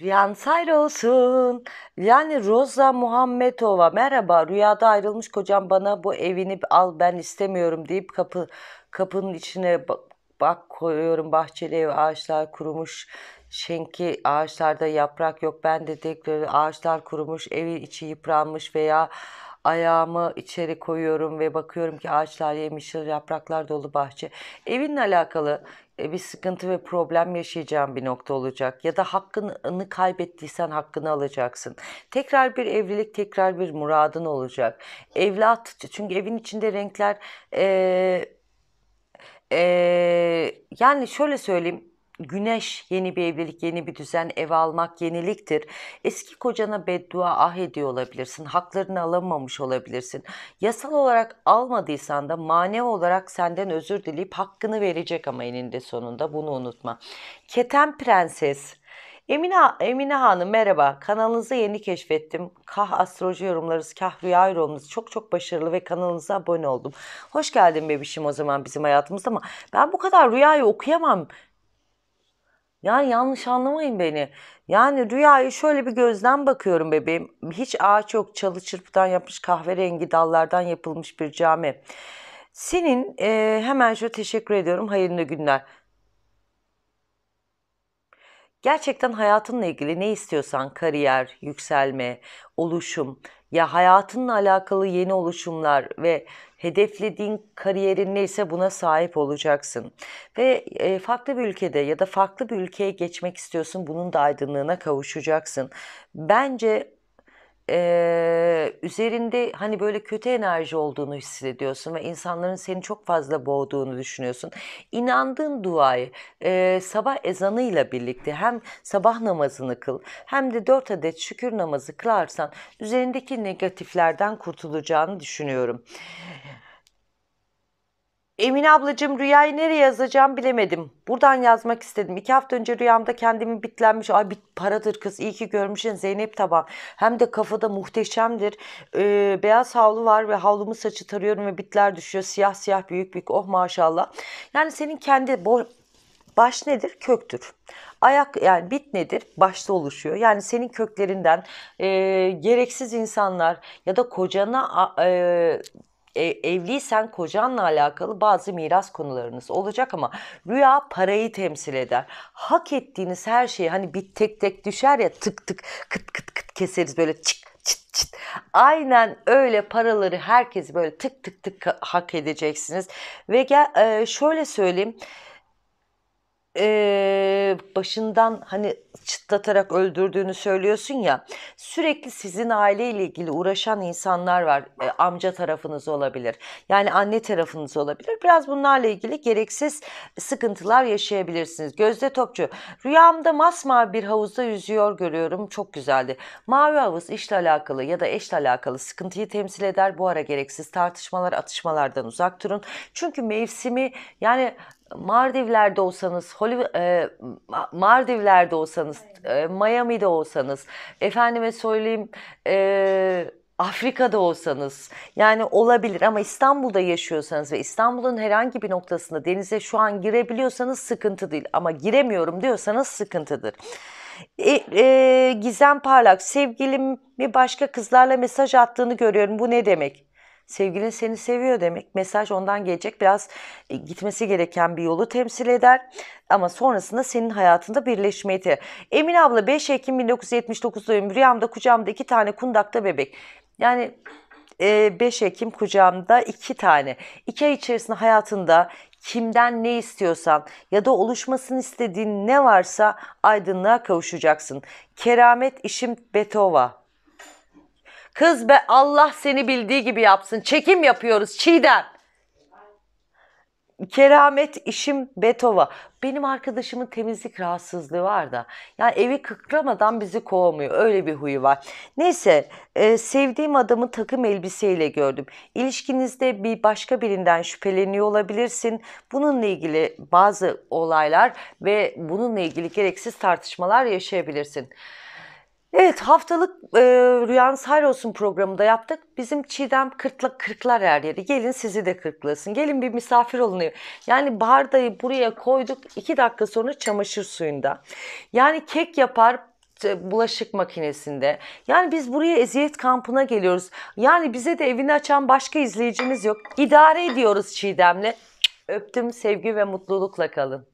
Rihan Sayr olsun. Yani Roza Muhammedova merhaba rüyada ayrılmış kocam bana bu evini al ben istemiyorum deyip kapı kapının içine bak, bak koyuyorum bahçeli ev ağaçlar kurumuş şenki ağaçlarda yaprak yok ben de tekrar ağaçlar kurumuş evin içi yıpranmış veya ayağımı içeri koyuyorum ve bakıyorum ki ağaçlar yemişler, yapraklar dolu bahçe. Evinle alakalı e, bir sıkıntı ve problem yaşayacağın bir nokta olacak ya da hakkını kaybettiysen hakkını alacaksın. Tekrar bir evlilik, tekrar bir muradın olacak. Evlat çünkü evin içinde renkler ee, ee, yani şöyle söyleyeyim Güneş yeni bir evlilik, yeni bir düzen, ev almak yeniliktir. Eski kocana beddua ah ediyor olabilirsin. Haklarını alamamış olabilirsin. Yasal olarak almadıysan da manevi olarak senden özür dileyip hakkını verecek ama eninde sonunda bunu unutma. Keten Prenses Emine, Emine Hanım merhaba. Kanalınızı yeni keşfettim. Kah astroloji yorumlarınız, kah rüya yorumlarınız çok çok başarılı ve kanalınıza abone oldum. Hoş geldin bebişim o zaman bizim hayatımızda ama ben bu kadar rüyayı okuyamam. Yani yanlış anlamayın beni. Yani rüyayı şöyle bir gözden bakıyorum bebeğim. Hiç ağaç yok, çalı çırpıdan yapmış kahverengi dallardan yapılmış bir cami. Senin e, hemen şöyle teşekkür ediyorum. Hayırlı günler. Gerçekten hayatınla ilgili ne istiyorsan kariyer, yükselme, oluşum ya hayatınla alakalı yeni oluşumlar ve hedeflediğin kariyerin neyse buna sahip olacaksın. Ve e, farklı bir ülkede ya da farklı bir ülkeye geçmek istiyorsun bunun da aydınlığına kavuşacaksın. Bence e, üzerinde hani böyle kötü enerji olduğunu hissediyorsun ve insanların seni çok fazla boğduğunu düşünüyorsun. İnandığın duayı e, sabah ezanıyla birlikte hem sabah namazını kıl hem de dört adet şükür namazı kılarsan üzerindeki negatiflerden kurtulacağını düşünüyorum. Emine ablacığım rüyayı nereye yazacağım bilemedim. Buradan yazmak istedim. İki hafta önce rüyamda kendimi bitlenmiş. Ay bit paradır kız iyi ki görmüşsün Zeynep Taban. Hem de kafada muhteşemdir. Ee, beyaz havlu var ve havlumu saçı tarıyorum ve bitler düşüyor. Siyah siyah büyük büyük oh maşallah. Yani senin kendi baş nedir? Köktür. Ayak yani bit nedir? Başta oluşuyor. Yani senin köklerinden e, gereksiz insanlar ya da kocana e, e, evliysen kocanla alakalı bazı miras konularınız olacak ama rüya parayı temsil eder. Hak ettiğiniz her şeyi hani bir tek tek düşer ya tık tık kıt kıt kıt keseriz böyle çık çıt çıt. Aynen öyle paraları herkesi böyle tık tık tık hak edeceksiniz. Ve gel, e, şöyle söyleyeyim e, başından hani çıtlatarak öldürdüğünü söylüyorsun ya sürekli sizin aileyle ilgili uğraşan insanlar var e, amca tarafınız olabilir yani anne tarafınız olabilir biraz bunlarla ilgili gereksiz sıkıntılar yaşayabilirsiniz Gözde Topçu rüyamda masmavi bir havuzda yüzüyor görüyorum çok güzeldi mavi havuz işle alakalı ya da eşle alakalı sıkıntıyı temsil eder bu ara gereksiz tartışmalar atışmalardan uzak durun çünkü mevsimi yani Mardivler'de olsanız, Hollywood, e, Mardivler'de olsanız, e, Miami'de olsanız, efendime söyleyeyim e, Afrika'da olsanız yani olabilir ama İstanbul'da yaşıyorsanız ve İstanbul'un herhangi bir noktasında denize şu an girebiliyorsanız sıkıntı değil ama giremiyorum diyorsanız sıkıntıdır. E, e, Gizem Parlak sevgilim bir başka kızlarla mesaj attığını görüyorum bu ne demek? Sevgilin seni seviyor demek. Mesaj ondan gelecek. Biraz e, gitmesi gereken bir yolu temsil eder. Ama sonrasında senin hayatında birleşmeyi de. Emine abla 5 Ekim 1979 doğum. Rüyamda kucağımda iki tane kundakta bebek. Yani 5 e, Ekim kucağımda iki tane. İki ay içerisinde hayatında kimden ne istiyorsan ya da oluşmasını istediğin ne varsa aydınlığa kavuşacaksın. Keramet işim Betova Kız be Allah seni bildiği gibi yapsın. Çekim yapıyoruz Çiğdem. Keramet işim Betova. Benim arkadaşımın temizlik rahatsızlığı var da. Yani evi kıkramadan bizi kovmuyor. Öyle bir huyu var. Neyse e, sevdiğim adamı takım elbiseyle gördüm. İlişkinizde bir başka birinden şüpheleniyor olabilirsin. Bununla ilgili bazı olaylar ve bununla ilgili gereksiz tartışmalar yaşayabilirsin. Evet haftalık e, Rüyanız Hayır Olsun programında yaptık. Bizim Çiğdem kırkla, kırklar her yeri. Gelin sizi de kırklasın. Gelin bir misafir olun. Yani bardayı buraya koyduk. iki dakika sonra çamaşır suyunda. Yani kek yapar, bulaşık makinesinde. Yani biz buraya eziyet kampına geliyoruz. Yani bize de evini açan başka izleyicimiz yok. İdare ediyoruz Çiğdem'le. Öptüm sevgi ve mutlulukla kalın.